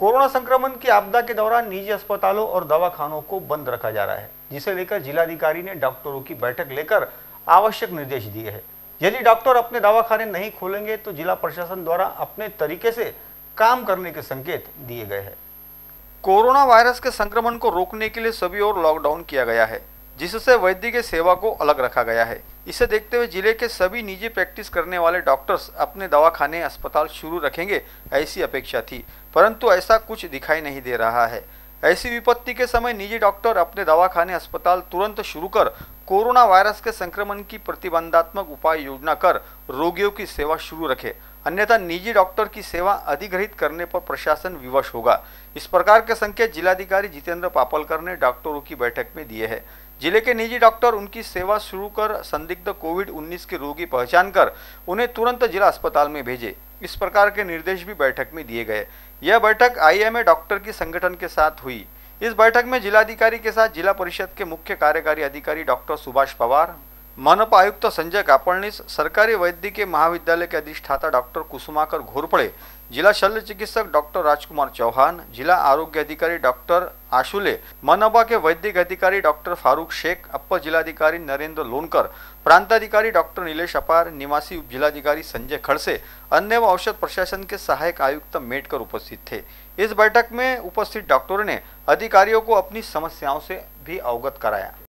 corona संक्रमण की आपदा के दौरान निजी अस्पतालों और दवाखानों को बंद रखा जा रहा है जिसे लेकर जिलाधिकारी ने डॉक्टरों की बैठक लेकर आवश्यक निर्देश दिए हैं यदि डॉक्टर अपने दवाखाने नहीं खोलेंगे तो जिला प्रशासन द्वारा अपने तरीके से काम करने के संकेत दिए गए हैं कोरोना वायरस के संक्रमण को रोकने के लिए सभी और लॉकडाउन किया गया है जिससे वैद्य के सेवा को अलग रखा गया है इसे देखते हुए जिले के सभी निजी प्रैक्टिस करने वाले डॉक्टर्स अपने दवाखाने अस्पताल शुरू रखेंगे ऐसी अपेक्षा थी परंतु ऐसा कुछ दिखाई नहीं दे रहा है ऐसी विपत्ति के समय निजी डॉक्टर अपने दवाखाने अस्पताल तुरंत शुरू कर कोरोना वायरस के संक्रमण की प्रतिबंधात्मक उपाय योजना कर रोगियों की सेवा शुरू रखे अन्यथा निजी डॉक्टर की सेवा अधिग्रहित करने पर प्रशासन विवश होगा इस प्रकार के संकेत जिलाधिकारी जितेंद्र पापलकर ने डॉक्टरों की बैठक में दिए हैं जिले के निजी डॉक्टर उनकी सेवा शुरू कर संदिग्ध कोविड 19 के रोगी पहचान कर उन्हें तुरंत जिला अस्पताल में भेजे इस प्रकार के निर्देश भी बैठक में दिए गए यह बैठक आईएमए डॉक्टर की संगठन के साथ हुई इस बैठक में जिलाधिकारी के साथ जिला परिषद के मुख्य कार्यकारी अधिकारी डॉक्टर सुभाष पवार मनपा आयुक्त संजय कापलनीस सरकारी वैद्यकीय महाविद्यालय के अधिष्ठाता डॉक्टर कुसुमाकर घोरपड़े जिला शल्य चिकित्सक डॉक्टर राजकुमार चौहान जिला आरोग्य अधिकारी डॉक्टर आशुले मनपा के वैद्यिक अधिकारी डॉक्टर फारूक शेख अपर जिलाधिकारी नरेंद्र लोनकर प्रांताधिकारी डॉक्टर नीलेष अपार निवासी उप जिलाधिकारी संजय खड़से अन्य व औषध प्रशासन के सहायक आयुक्त मेटकर उपस्थित थे इस बैठक में उपस्थित डॉक्टरों ने अधिकारियों को अपनी समस्याओं से भी अवगत कराया